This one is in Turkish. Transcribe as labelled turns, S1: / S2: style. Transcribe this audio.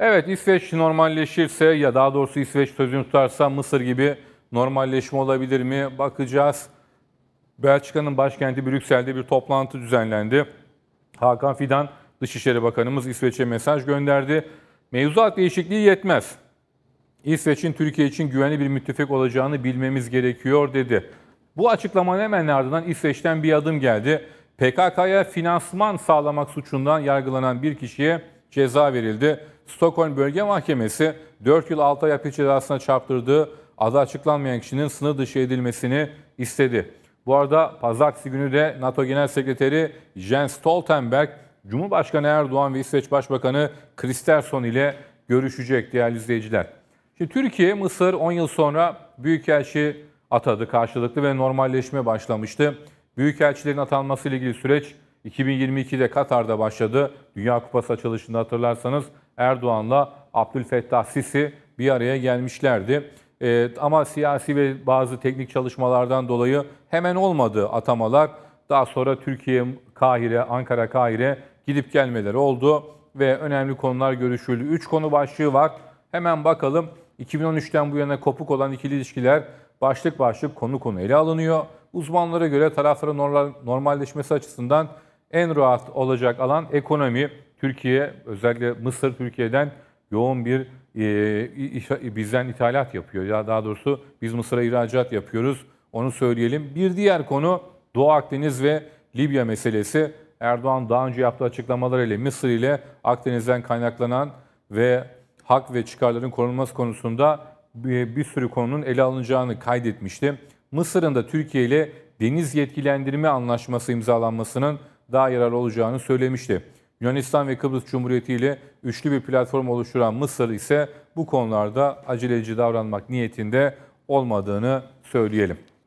S1: Evet İsveç normalleşirse ya daha doğrusu İsveç sözünü tutarsa Mısır gibi normalleşme olabilir mi bakacağız. Belçika'nın başkenti Brüksel'de bir toplantı düzenlendi. Hakan Fidan Dışişleri Bakanımız İsveç'e mesaj gönderdi. Mevzuat değişikliği yetmez. İsveç'in Türkiye için güvenli bir müttefik olacağını bilmemiz gerekiyor dedi. Bu açıklamanın hemen ardından İsveç'ten bir adım geldi. PKK'ya finansman sağlamak suçundan yargılanan bir kişiye ceza verildi. Stockholm Bölge Mahkemesi 4 yıl 6 ay hapis cezasına çarptırdığı adı açıklanmayan kişinin sınır dışı edilmesini istedi. Bu arada pazartesi günü de NATO Genel Sekreteri Jens Stoltenberg, Cumhurbaşkanı Erdoğan ve İsveç Başbakanı Kristersson ile görüşecek değerli izleyiciler. Şimdi Türkiye, Mısır 10 yıl sonra Büyükelçi atadı karşılıklı ve normalleşme başlamıştı. Büyükelçilerin atanması ile ilgili süreç 2022'de Katar'da başladı. Dünya Kupası açılışında hatırlarsanız Erdoğan'la Abdülfettah Sisi bir araya gelmişlerdi. E, ama siyasi ve bazı teknik çalışmalardan dolayı hemen olmadı atamalar. Daha sonra Türkiye, Kahire, Ankara, Kahire gidip gelmeleri oldu ve önemli konular görüşüldü. Üç konu başlığı var. Hemen bakalım 2013'ten bu yana kopuk olan ikili ilişkiler başlık başlık konu konu ele alınıyor. Uzmanlara göre tarafların normalleşmesi açısından en rahat olacak alan ekonomi. Türkiye özellikle Mısır Türkiye'den yoğun bir e, bizden ithalat yapıyor. Ya daha doğrusu biz Mısır'a ihracat yapıyoruz. Onu söyleyelim. Bir diğer konu Doğu Akdeniz ve Libya meselesi. Erdoğan daha önce yaptığı açıklamalar ile Mısır ile Akdeniz'den kaynaklanan ve hak ve çıkarların korunması konusunda bir, bir sürü konunun ele alınacağını kaydetmişti. Mısır'ın da Türkiye ile deniz yetkilendirme anlaşması imzalanmasının daha yararlı olacağını söylemişti. Yunanistan ve Kıbrıs Cumhuriyeti ile üçlü bir platform oluşturan Mısır ise bu konularda aceleci davranmak niyetinde olmadığını söyleyelim.